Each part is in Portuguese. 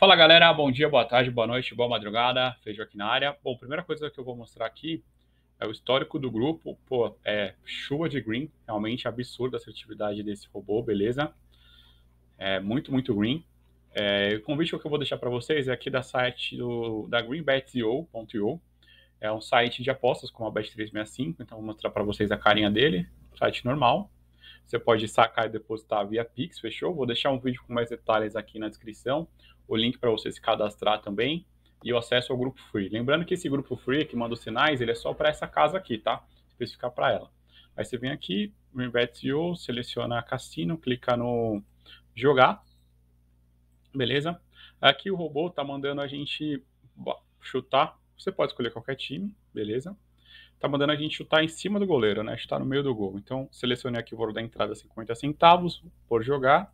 Fala galera, bom dia, boa tarde, boa noite, boa madrugada, Feijo aqui na área. Bom, primeira coisa que eu vou mostrar aqui é o histórico do grupo. Pô, é chuva de green, realmente absurda a assertividade desse robô, beleza? É muito, muito green. É, o convite que eu vou deixar para vocês é aqui da site do, da greenbet.io. É um site de apostas como a Bet365, então vou mostrar para vocês a carinha dele, site normal. Você pode sacar e depositar via Pix, fechou? Vou deixar um vídeo com mais detalhes aqui na descrição, o link para você se cadastrar também e o acesso ao grupo free. Lembrando que esse grupo free que manda os sinais, ele é só para essa casa aqui, tá? Especificar para ela. Aí você vem aqui, Investio, seleciona cassino, clica no jogar, beleza? Aqui o robô está mandando a gente chutar, você pode escolher qualquer time, beleza? tá mandando a gente chutar em cima do goleiro, né? Chutar no meio do gol. Então, selecionei aqui o valor da entrada 50 centavos por jogar.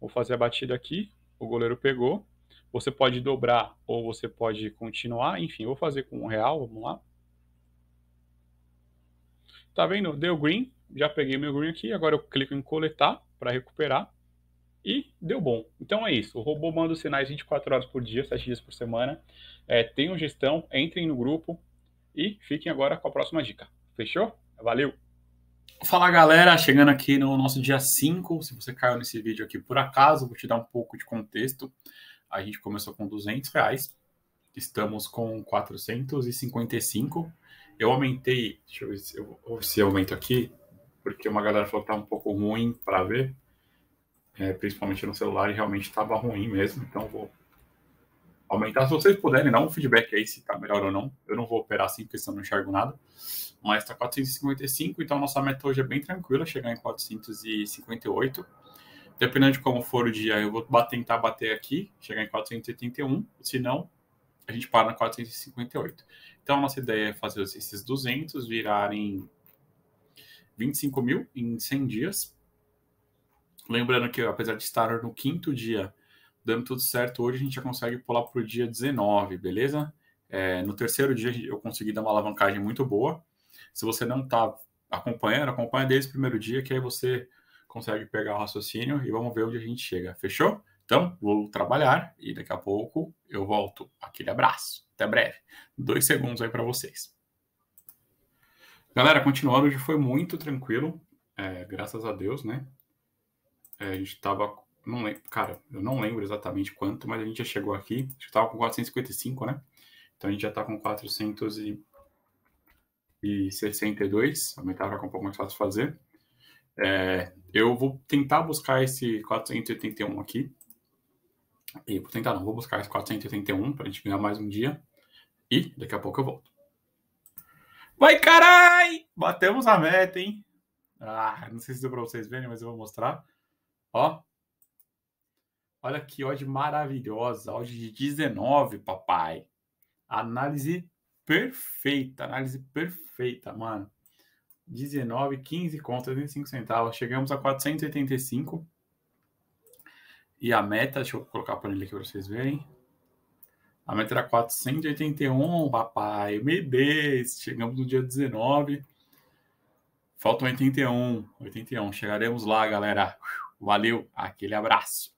Vou fazer a batida aqui. O goleiro pegou. Você pode dobrar ou você pode continuar. Enfim, vou fazer com um real. Vamos lá. Tá vendo? Deu green. Já peguei meu green aqui. Agora eu clico em coletar para recuperar. E deu bom. Então é isso. O robô manda os sinais 24 horas por dia, 7 dias por semana. É, tenham gestão, entrem no grupo, e fiquem agora com a próxima dica. Fechou? Valeu! Fala galera, chegando aqui no nosso dia 5. Se você caiu nesse vídeo aqui por acaso, vou te dar um pouco de contexto. A gente começou com 200 reais, estamos com 455. Eu aumentei, deixa eu ver se eu, se eu aumento aqui, porque uma galera falou que tá um pouco ruim para ver, é, principalmente no celular, e realmente estava ruim mesmo, então vou aumentar. Se vocês puderem dar um feedback aí se está melhor ou não. Eu não vou operar assim porque senão não enxergo nada. Mas está 455, então nossa meta hoje é bem tranquila, chegar em 458. Dependendo de como for o dia, eu vou tentar bater aqui, chegar em 481. Se não, a gente para na 458. Então, a nossa ideia é fazer esses 200 virarem 25 mil em 100 dias. Lembrando que, apesar de estar no quinto dia dando tudo certo, hoje a gente já consegue pular para o dia 19, beleza? É, no terceiro dia eu consegui dar uma alavancagem muito boa. Se você não está acompanhando, acompanha desde o primeiro dia, que aí você consegue pegar o raciocínio e vamos ver onde a gente chega. Fechou? Então, vou trabalhar e daqui a pouco eu volto. Aquele abraço. Até breve. Dois segundos aí para vocês. Galera, continuando, hoje foi muito tranquilo. É, graças a Deus, né? É, a gente estava não lembro, cara, eu não lembro exatamente quanto, mas a gente já chegou aqui. Acho que estava com 455, né? Então a gente já está com 462. Aumentar para um pouco mais fácil fazer. É, eu vou tentar buscar esse 481 aqui. E vou tentar, não, vou buscar esse 481 para a gente ganhar mais um dia. E daqui a pouco eu volto. Vai, carai! Batemos a meta, hein? Ah, não sei se deu para vocês verem, mas eu vou mostrar. Ó, Olha que odd maravilhosa, odd de 19, papai. Análise perfeita, análise perfeita, mano. 19, 15 contas, 35 centavos. Chegamos a 485. E a meta, deixa eu colocar a planilha aqui para vocês verem. A meta era 481, papai. Me Chegamos no dia 19. Faltam 81. 81. Chegaremos lá, galera. Valeu. Aquele abraço.